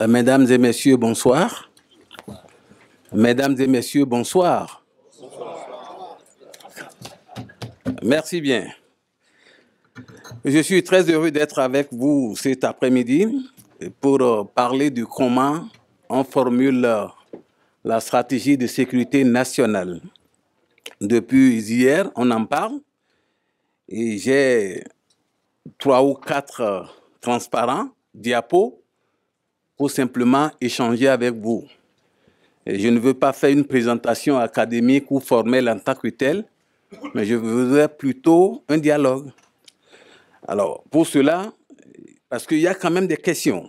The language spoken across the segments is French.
Euh, mesdames et messieurs, bonsoir. Mesdames et messieurs, bonsoir. Merci bien. Je suis très heureux d'être avec vous cet après-midi pour euh, parler du comment on formule euh, la stratégie de sécurité nationale. Depuis hier, on en parle et j'ai trois ou quatre transparents, diapos simplement échanger avec vous. je ne veux pas faire une présentation académique ou formelle en tant que telle, mais je voudrais plutôt un dialogue. Alors, pour cela, parce qu'il y a quand même des questions.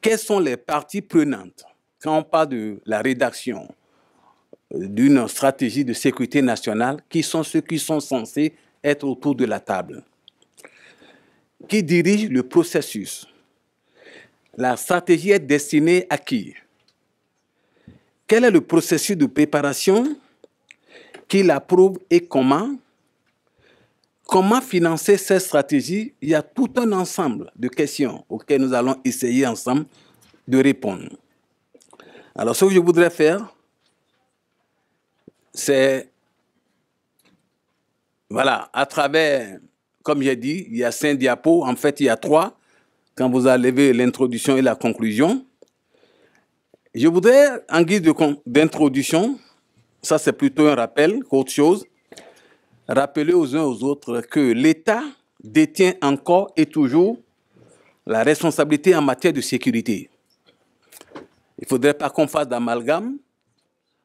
quelles sont les parties prenantes quand on parle de la rédaction d'une stratégie de sécurité nationale Qui sont ceux qui sont censés être autour de la table Qui dirige le processus la stratégie est destinée à qui Quel est le processus de préparation Qui l'approuve et comment Comment financer cette stratégie Il y a tout un ensemble de questions auxquelles nous allons essayer ensemble de répondre. Alors, ce que je voudrais faire, c'est, voilà, à travers, comme j'ai dit, il y a cinq diapos, en fait, il y a trois quand vous avez l'introduction et la conclusion. Je voudrais, en guise d'introduction, ça c'est plutôt un rappel qu'autre chose, rappeler aux uns aux autres que l'État détient encore et toujours la responsabilité en matière de sécurité. Il ne faudrait pas qu'on fasse d'amalgame.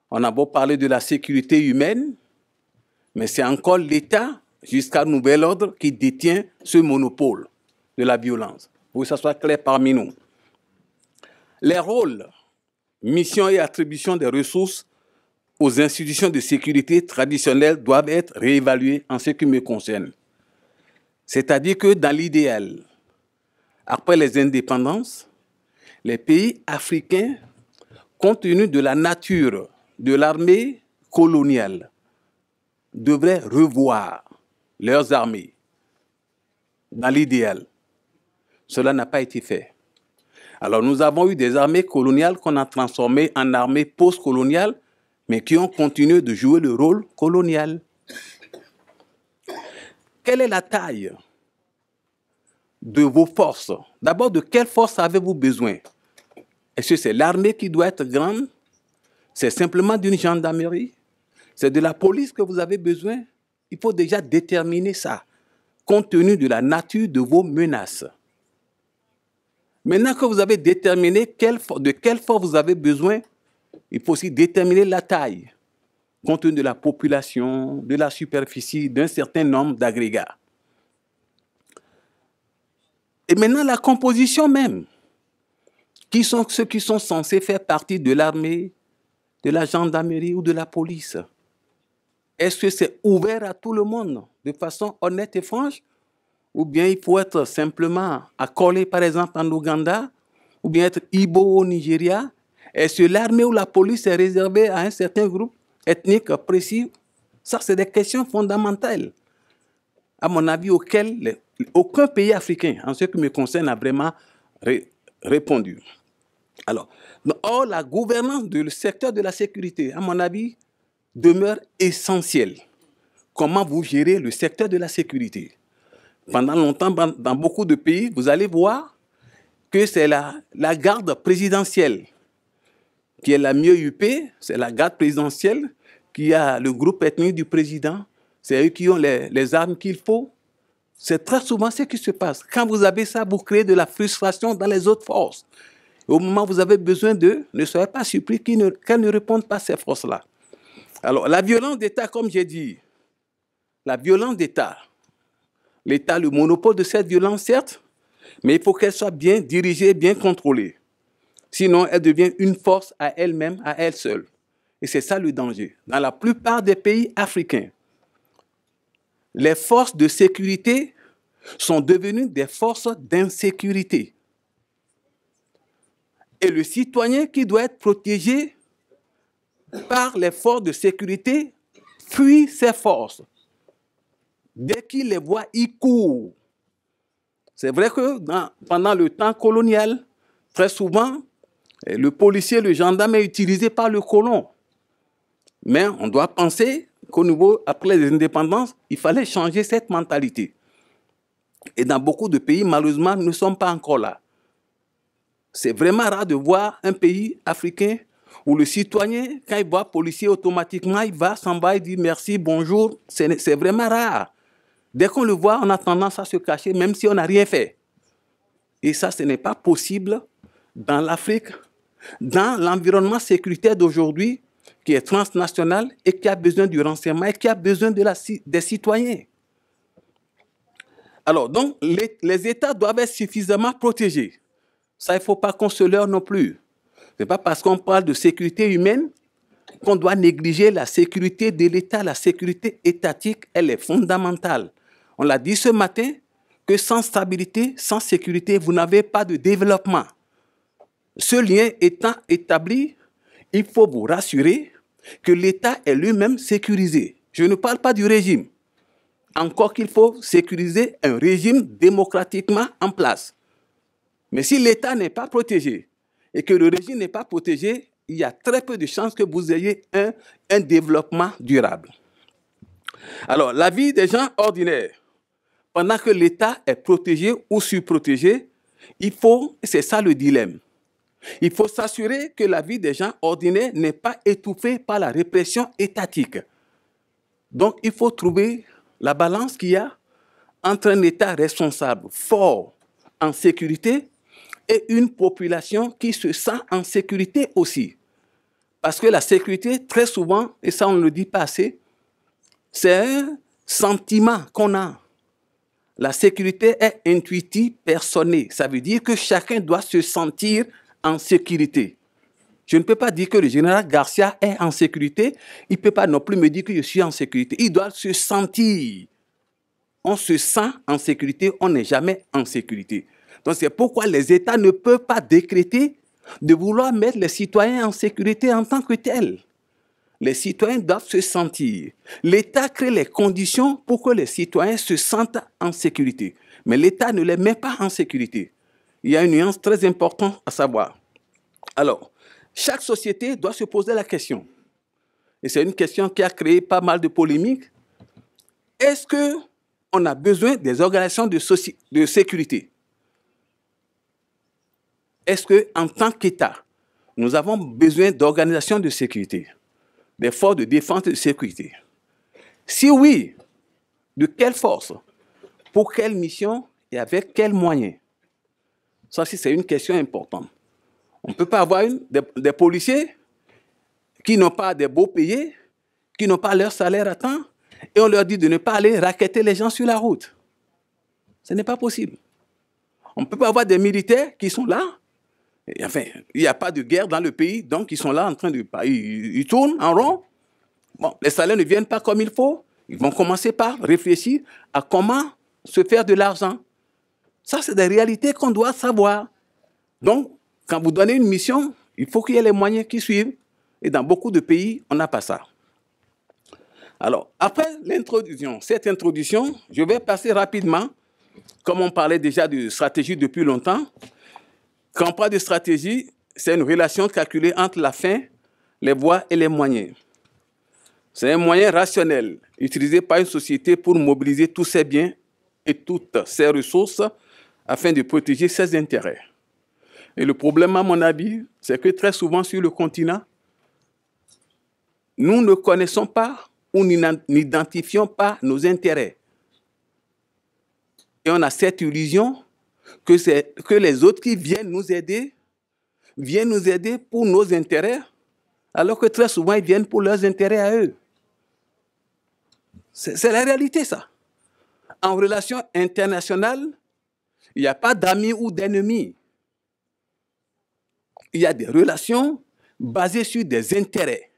On a beau parler de la sécurité humaine, mais c'est encore l'État, jusqu'à nouvel ordre, qui détient ce monopole de la violence pour que ça soit clair parmi nous. Les rôles, missions et attributions des ressources aux institutions de sécurité traditionnelles doivent être réévalués en ce qui me concerne. C'est-à-dire que dans l'idéal, après les indépendances, les pays africains, compte tenu de la nature de l'armée coloniale, devraient revoir leurs armées dans l'idéal. Cela n'a pas été fait. Alors nous avons eu des armées coloniales qu'on a transformées en armées post-coloniales, mais qui ont continué de jouer le rôle colonial. Quelle est la taille de vos forces D'abord, de quelles forces avez-vous besoin Est-ce que c'est l'armée qui doit être grande C'est simplement d'une gendarmerie C'est de la police que vous avez besoin Il faut déjà déterminer ça, compte tenu de la nature de vos menaces. Maintenant que vous avez déterminé de quelle force vous avez besoin, il faut aussi déterminer la taille, compte tenu de la population, de la superficie, d'un certain nombre d'agrégats. Et maintenant, la composition même. Qui sont ceux qui sont censés faire partie de l'armée, de la gendarmerie ou de la police Est-ce que c'est ouvert à tout le monde de façon honnête et franche ou bien il faut être simplement accolé, par exemple, en Ouganda, ou bien être Ibo au Nigeria. Est-ce l'armée ou la police est réservée à un certain groupe ethnique précis Ça, c'est des questions fondamentales, à mon avis, auxquelles aucun pays africain, en ce qui me concerne, n'a vraiment répondu. Alors, or, la gouvernance du secteur de la sécurité, à mon avis, demeure essentielle. Comment vous gérez le secteur de la sécurité pendant longtemps, dans beaucoup de pays, vous allez voir que c'est la, garde présidentielle qui est la mieux huppée, c'est la garde présidentielle qui a le groupe ethnique du président, c'est eux qui ont les, armes qu'il faut. C'est très souvent ce qui se passe. Quand vous avez ça, vous créez de la frustration dans les autres forces. au moment où vous avez besoin d'eux, ne soyez pas surpris qu'elles ne répondent pas à ces forces-là. Alors, la violence d'État, comme j'ai dit, la violence d'État, l'État le monopole de cette violence, certes, mais il faut qu'elle soit bien dirigée, bien contrôlée. Sinon, elle devient une force à elle-même, à elle seule. Et c'est ça le danger. Dans la plupart des pays africains, les forces de sécurité sont devenues des forces d'insécurité. Et le citoyen qui doit être protégé par les forces de sécurité fuit ces forces. Dès qu'il les voit, ils courent. C'est vrai que pendant le temps colonial, très souvent, eh, le policier, le gendarme est utilisé par le colon. Mais on doit penser qu'au niveau, après les indépendances, il fallait changer cette mentalité. Et dans beaucoup de pays, malheureusement, nous ne sommes pas encore là. C'est vraiment rare de voir un pays africain où le citoyen, quand il voit policier, automatiquement, il va, s'en va, dit merci, bonjour. C'est vraiment rare. Dès qu'on le voit, on a tendance à se cacher, même si on n'a rien fait. Et ça, ce n'est pas possible dans l'Afrique, dans l'environnement sécuritaire d'aujourd'hui, qui est transnational et qui a besoin du renseignement et qui a besoin des citoyens. Alors, donc, les, les, États doivent être suffisamment protégés. Ça, il ne faut pas qu'on se leurre non plus. Ce n'est pas parce qu'on parle de sécurité humaine qu'on doit négliger la sécurité de l'État. La sécurité étatique, elle est fondamentale. On l'a dit ce matin que sans stabilité, sans sécurité, vous n'avez pas de développement. Ce lien étant établi, il faut vous rassurer que l'État est lui-même sécurisé. Je ne parle pas du régime. Encore qu'il faut sécuriser un régime démocratiquement en place. Mais si l'État n'est pas protégé et que le régime n'est pas protégé, il y a très peu de chances que vous ayez un, un développement durable. Alors, la vie des gens ordinaires pendant que l'État est protégé ou surprotégé, il faut, c'est ça le dilemme. Il faut s'assurer que la vie des gens ordinaires n'est pas étouffée par la répression étatique. Donc il faut trouver la balance qu'il y a entre un État responsable, fort, en sécurité, et une population qui se sent en sécurité aussi. Parce que la sécurité, très souvent, et ça on ne le dit pas assez, c'est un sentiment qu'on a la sécurité est intuitive, personnée. Ça veut dire que chacun doit se sentir en sécurité. Je ne peux pas dire que le général Garcia est en sécurité. Il ne peut pas non plus me dire que je suis en sécurité. Il doit se sentir. On se sent en sécurité, on n'est jamais en sécurité. Donc c'est pourquoi les États ne peuvent pas décréter de vouloir mettre les citoyens en sécurité en tant que tels les citoyens doivent se sentir. L'État crée les conditions pour que les citoyens se sentent en sécurité. Mais l'État ne les met pas en sécurité. Il y a une nuance très importante à savoir. Alors, chaque société doit se poser la question. Et c'est une question qui a créé pas mal de polémiques. Est-ce qu'on a besoin des organisations de, sécurité Est-ce qu'en tant qu'État, nous avons besoin d'organisations de sécurité des forces de défense et de sécurité Si oui, de quelle force Pour quelle mission et avec quels moyens Ça, c'est une question importante. On ne peut pas avoir des, policiers qui n'ont pas des beaux payés, qui n'ont pas leur salaire à temps, et on leur dit de ne pas aller raqueter les gens sur la route. Ce n'est pas possible. On ne peut pas avoir des militaires qui sont là, Enfin, il n'y a pas de guerre dans le pays, donc ils sont là en train de... Ils, ils tournent en rond. Bon, les salaires ne viennent pas comme il faut. Ils vont commencer par réfléchir à comment se faire de l'argent. Ça, c'est des réalités qu'on doit savoir. Donc, quand vous donnez une mission, il faut qu'il y ait les moyens qui suivent. Et dans beaucoup de pays, on n'a pas ça. Alors, après l'introduction, cette introduction, je vais passer rapidement, comme on parlait déjà de stratégie depuis longtemps, quand on parle de stratégie, c'est une relation calculée entre la fin, les voies et les moyens. C'est un moyen rationnel utilisé par une société pour mobiliser tous ses biens et toutes ses ressources afin de protéger ses intérêts. Et le problème, à mon avis, c'est que très souvent sur le continent, nous ne connaissons pas ou n'identifions pas nos intérêts. Et on a cette illusion que, que les autres qui viennent nous aider, viennent nous aider pour nos intérêts, alors que très souvent ils viennent pour leurs intérêts à eux. C'est la réalité, ça. En relation internationale, il n'y a pas d'amis ou d'ennemis. Il y a des relations basées sur des intérêts.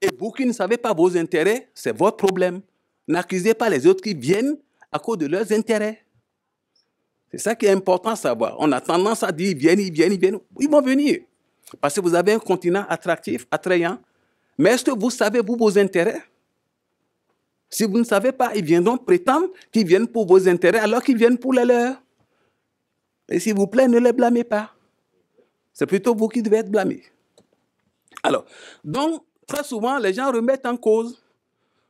Et vous qui ne savez pas vos intérêts, c'est votre problème. N'accusez pas les autres qui viennent à cause de leurs intérêts. C'est ça qui est important à savoir. On a tendance à dire, ils viennent, ils viennent, ils viennent. Ils vont venir. Parce que vous avez un continent attractif, attrayant. Mais est-ce que vous savez, vous, vos intérêts Si vous ne savez pas, ils viendront prétendre qu'ils viennent pour vos intérêts alors qu'ils viennent pour les leurs. Et s'il vous plaît, ne les blâmez pas. C'est plutôt vous qui devez être blâmé. Alors, donc, très souvent, les gens remettent en cause.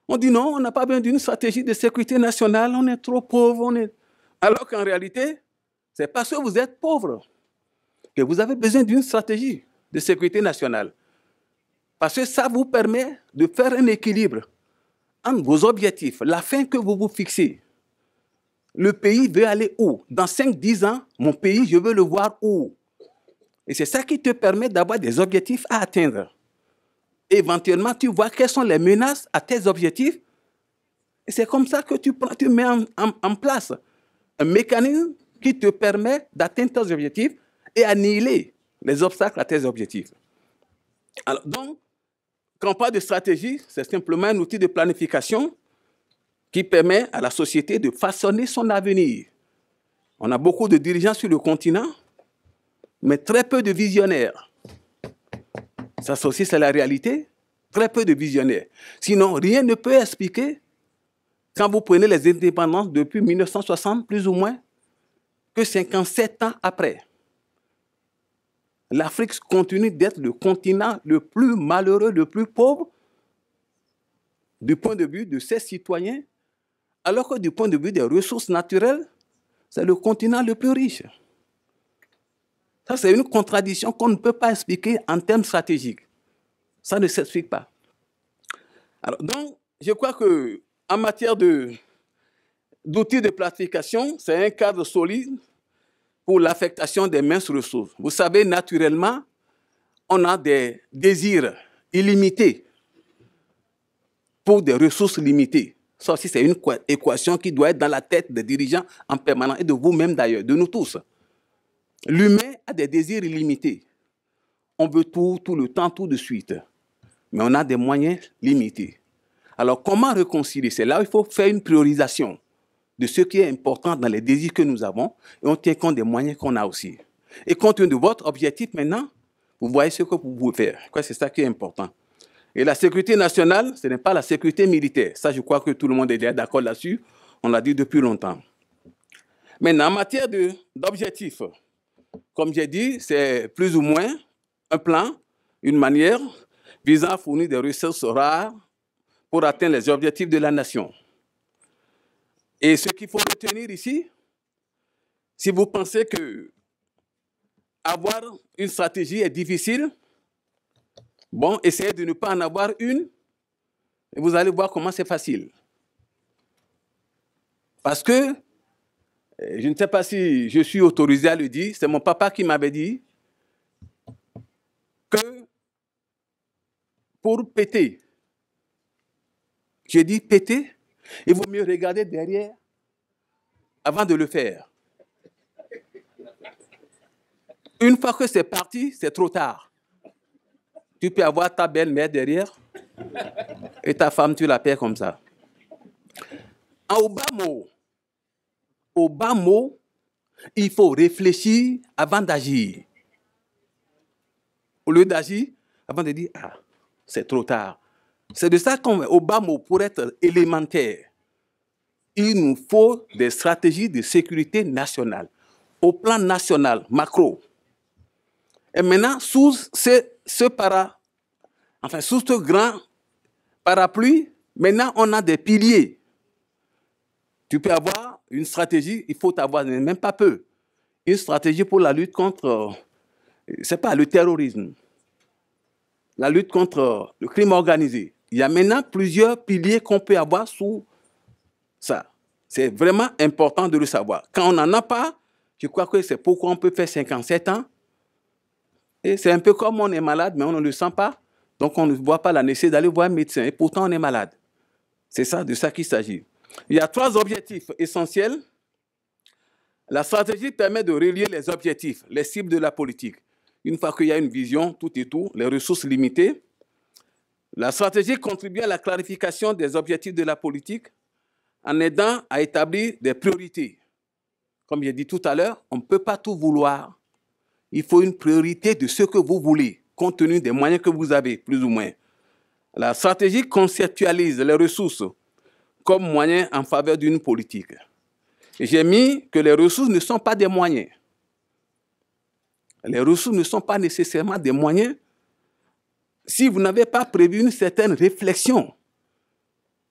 On dit non, on n'a pas besoin d'une stratégie de sécurité nationale, on est trop pauvre, on est alors qu'en réalité, c'est parce que vous êtes pauvre que vous avez besoin d'une stratégie de sécurité nationale. Parce que ça vous permet de faire un équilibre entre vos objectifs, la fin que vous vous fixez. Le pays veut aller où Dans 5-10 ans, mon pays, je veux le voir où Et c'est ça qui te permet d'avoir des objectifs à atteindre. Éventuellement, tu vois quelles sont les menaces à tes objectifs. Et c'est comme ça que tu, tu mets en place un mécanisme qui te permet d'atteindre tes objectifs et annihiler les obstacles à tes objectifs. donc, quand on parle de stratégie, c'est simplement un outil de planification qui permet à la société de façonner son avenir. On a beaucoup de dirigeants sur le continent, mais très peu de visionnaires. Ça aussi, la réalité. Très peu de visionnaires. Sinon, rien ne peut expliquer quand vous prenez les indépendances depuis 1960, plus ou moins, que 57 ans après, l'Afrique continue d'être le continent le plus malheureux, le plus pauvre du point de vue de ses citoyens, alors que du point de vue des ressources naturelles, c'est le continent le plus riche. Ça, c'est une contradiction qu'on ne peut pas expliquer en termes stratégiques. Ça ne s'explique pas. Alors, donc, je crois que en matière d'outils de, planification, c'est un cadre solide pour l'affectation des minces ressources. Vous savez, naturellement, on a des désirs illimités pour des ressources limitées. Ça aussi, c'est une équation qui doit être dans la tête des dirigeants en permanence et de vous-même d'ailleurs, de nous tous. L'humain a des désirs illimités. On veut tout, tout le temps, tout de suite. Mais on a des moyens limités. Alors comment réconcilier C'est là où il faut faire une priorisation de ce qui est important dans les désirs que nous avons et on tient compte des moyens qu'on a aussi. Et compte tenu de votre objectif maintenant, vous voyez ce que vous pouvez faire. C'est ça qui est important. Et la sécurité nationale, ce n'est pas la sécurité militaire. Ça, je crois que tout le monde est d'accord là-dessus. On l'a dit depuis longtemps. Maintenant, en matière d'objectifs, comme j'ai dit, c'est plus ou moins un plan, une manière visant à fournir des ressources rares pour atteindre les objectifs de la nation. Et ce qu'il faut retenir ici, si vous pensez que avoir une stratégie est difficile, bon, essayez de ne pas en avoir une, et vous allez voir comment c'est facile. Parce que, eh, je ne sais pas si je suis autorisé à le dire, c'est mon papa qui m'avait dit que pour péter j'ai dit péter, il vaut mieux regarder derrière avant de le faire. Une fois que c'est parti, c'est trop tard. Tu peux avoir ta belle-mère derrière et ta femme, tu la perds comme ça. Au bas mot, il faut réfléchir avant d'agir. Au lieu d'agir, avant de dire, ah, c'est trop tard. C'est de ça Obama pour être élémentaire. Il nous faut des stratégies de sécurité nationale, au plan national, macro. Et maintenant, sous ce, enfin, sous ce grand parapluie, maintenant, on a des piliers. Tu peux avoir une stratégie, il faut avoir même pas peu, une stratégie pour la lutte contre, c'est pas le terrorisme, la lutte contre le crime organisé, il y a maintenant plusieurs piliers qu'on peut avoir sous ça. C'est vraiment important de le savoir. Quand on n'en a pas, je crois que c'est pourquoi on peut faire 57 ans. Et c'est un peu comme on est malade, mais on ne le sent pas. Donc on ne voit pas la nécessité d'aller voir un médecin. Et pourtant, on est malade. C'est ça, de ça qu'il s'agit. Il y a trois objectifs essentiels. La stratégie permet de relier les objectifs, les cibles de la politique. Une fois qu'il y a une vision, tout et tout, les ressources limitées, la stratégie contribue à la clarification des objectifs de la politique en aidant à établir des priorités. Comme j'ai dit tout à l'heure, on ne peut pas tout vouloir. Il faut une priorité de ce que vous voulez, compte tenu des moyens que vous avez, plus ou moins. La stratégie conceptualise les ressources comme moyens en faveur d'une politique. J'ai mis que les ressources ne sont pas des moyens. Les ressources ne sont pas nécessairement des moyens, si vous n'avez pas prévu une certaine réflexion,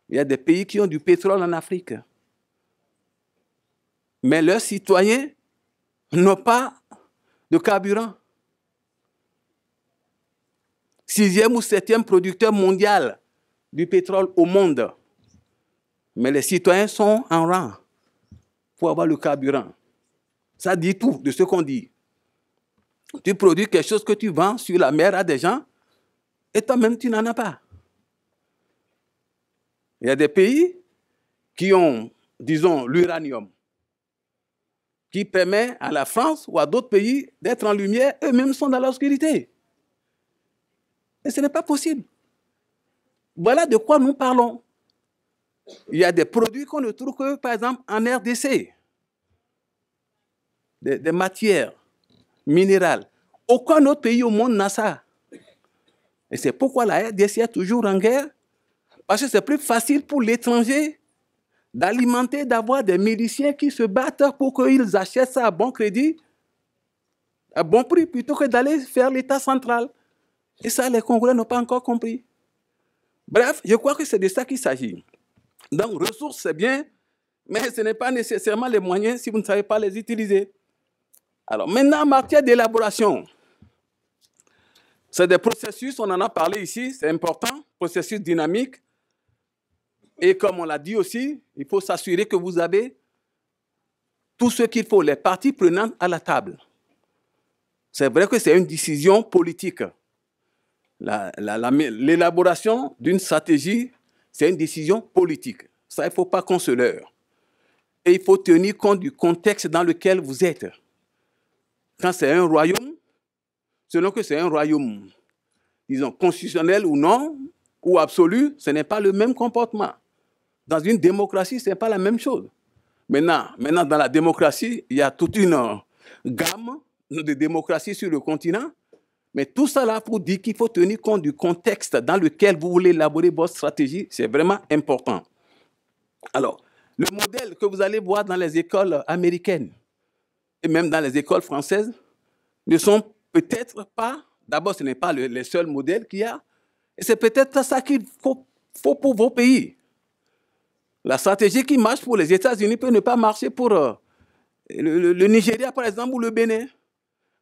il y a des pays qui ont du pétrole en Afrique. Mais leurs citoyens n'ont pas de carburant. Sixième ou septième producteur mondial du pétrole au monde. Mais les citoyens sont en rang pour avoir le carburant. Ça dit tout de ce qu'on dit. Tu produis quelque chose que tu vends sur la mer à des gens et toi-même, tu n'en as pas. Il y a des pays qui ont, disons, l'uranium, qui permet à la France ou à d'autres pays d'être en lumière, eux-mêmes sont dans l'obscurité. Et ce n'est pas possible. Voilà de quoi nous parlons. Il y a des produits qu'on ne trouve que, par exemple, en RDC. Des, des matières minérales. Aucun autre pays au monde n'a ça. Et c'est pourquoi la RDC est toujours en guerre, parce que c'est plus facile pour l'étranger d'alimenter, d'avoir des miliciens qui se battent pour qu'ils achètent ça à bon crédit, à bon prix, plutôt que d'aller faire l'État central. Et ça, les Congolais n'ont pas encore compris. Bref, je crois que c'est de ça qu'il s'agit. Donc, ressources, c'est bien, mais ce n'est pas nécessairement les moyens si vous ne savez pas les utiliser. Alors, maintenant, en matière d'élaboration, c'est des processus, on en a parlé ici, c'est important, processus dynamique. Et comme on l'a dit aussi, il faut s'assurer que vous avez tout ce qu'il faut, les parties prenantes à la table. C'est vrai que c'est une décision politique. L'élaboration d'une stratégie, c'est une décision politique. Ça, il ne faut pas qu'on se leurre. Et il faut tenir compte du contexte dans lequel vous êtes. Quand c'est un royaume, selon que c'est un royaume, disons, constitutionnel ou non, ou absolu, ce n'est pas le même comportement. Dans une démocratie, ce n'est pas la même chose. Maintenant, maintenant, dans la démocratie, il y a toute une euh, gamme de démocraties sur le continent. Mais tout cela là pour qu'il faut tenir compte du contexte dans lequel vous voulez élaborer votre stratégie, c'est vraiment important. Alors, le modèle que vous allez voir dans les écoles américaines et même dans les écoles françaises ne sont peut-être pas, d'abord ce n'est pas le, seul modèle qu'il y a, et c'est peut-être ça qu'il faut, pour vos pays. La stratégie qui marche pour les États-Unis peut ne pas marcher pour euh, le, Nigeria, par exemple, ou le Bénin.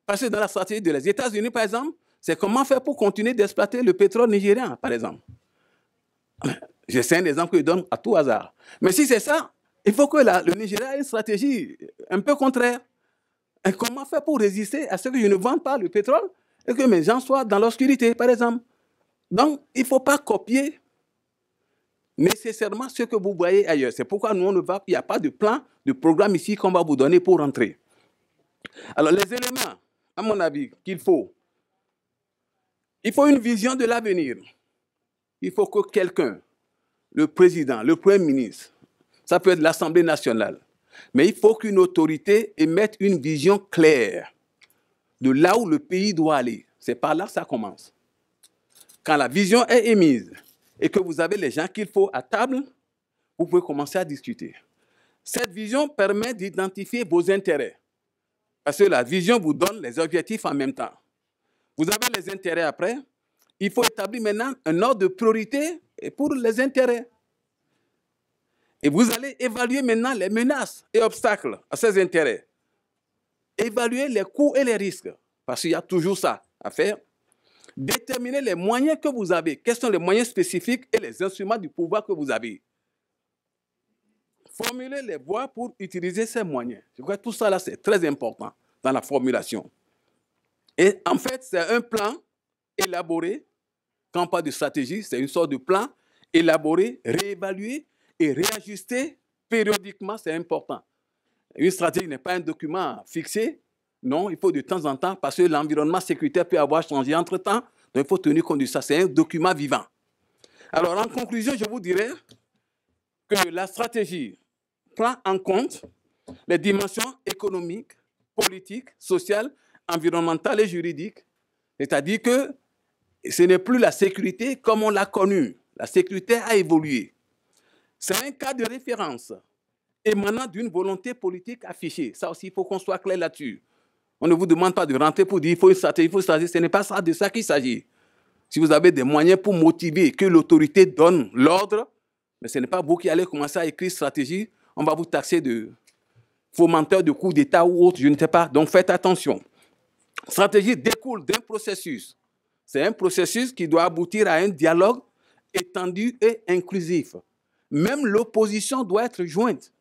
Parce que dans la stratégie des États-Unis, par exemple, c'est comment faire pour continuer d'exploiter le pétrole nigérien, par exemple. Je sais un exemple que je donne à tout hasard. Mais si c'est ça, il faut que le Nigeria ait une stratégie un peu contraire. Et comment faire pour résister à ce que je ne vende pas le pétrole et que mes gens soient dans l'obscurité, par exemple Donc, il ne faut pas copier nécessairement ce que vous voyez ailleurs. C'est pourquoi nous, on ne va, il n'y a pas de plan, de programme ici qu'on va vous donner pour rentrer. Alors, les éléments, à mon avis, qu'il faut, il faut une vision de l'avenir. Il faut que quelqu'un, le président, le premier ministre, ça peut être l'Assemblée nationale, mais il faut qu'une autorité émette une vision claire de là où le pays doit aller. C'est par là que ça commence. Quand la vision est émise et que vous avez les gens qu'il faut à table, vous pouvez commencer à discuter. Cette vision permet d'identifier vos intérêts. Parce que la vision vous donne les objectifs en même temps. Vous avez les intérêts après. Il faut établir maintenant un ordre de priorité pour les intérêts. Et vous allez évaluer maintenant les menaces et obstacles à ces intérêts. Évaluer les coûts et les risques, parce qu'il y a toujours ça à faire. Déterminer les moyens que vous avez, quels sont les moyens spécifiques et les instruments du pouvoir que vous avez. Formuler les voies pour utiliser ces moyens. Je crois que tout ça là, c'est très important dans la formulation. Et en fait, c'est un plan élaboré, quand pas de stratégie, c'est une sorte de plan élaboré, réévalué, et réajuster périodiquement, c'est important. Une stratégie n'est pas un document fixé, non, il faut de temps en temps, parce que l'environnement sécuritaire peut avoir changé entre-temps, donc il faut tenir compte de ça, c'est un document vivant. Alors en conclusion, je vous dirais que la stratégie prend en compte les dimensions économiques, politiques, sociales, environnementales et juridiques. C'est-à-dire que ce n'est plus la sécurité comme on l'a connue. La sécurité a évolué. C'est un cas de référence émanant d'une volonté politique affichée. Ça aussi, il faut qu'on soit clair là-dessus. On ne vous demande pas de rentrer pour dire il faut une stratégie, il faut une stratégie. Ce n'est pas ça de ça qu'il s'agit. Si vous avez des moyens pour motiver que l'autorité donne l'ordre, mais ce n'est pas vous qui allez commencer à écrire stratégie, on va vous taxer de fomenteur de coups d'État ou autre, je ne sais pas. Donc faites attention. Stratégie découle d'un processus. C'est un processus qui doit aboutir à un dialogue étendu et inclusif. Même l'opposition doit être jointe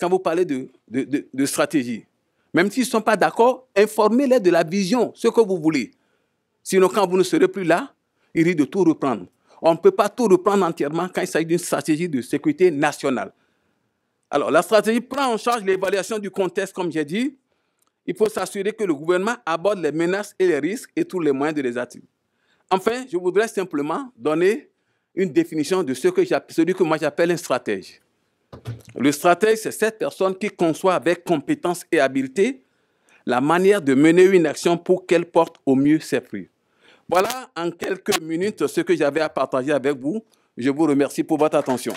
quand vous parlez de, stratégie. Même s'ils ne sont pas d'accord, informez-les de la vision, ce que vous voulez. Sinon, quand vous ne serez plus là, ils risquent de tout reprendre. On ne peut pas tout reprendre entièrement quand il s'agit d'une stratégie de sécurité nationale. Alors, la stratégie prend en charge l'évaluation du contexte, comme j'ai dit. Il faut s'assurer que le gouvernement aborde les menaces et les risques et tous les moyens de les attirer. Enfin, je voudrais simplement donner une définition de ce que celui que moi j'appelle un stratège. Le stratège, c'est cette personne qui conçoit avec compétence et habileté la manière de mener une action pour qu'elle porte au mieux ses fruits. Voilà en quelques minutes ce que j'avais à partager avec vous. Je vous remercie pour votre attention.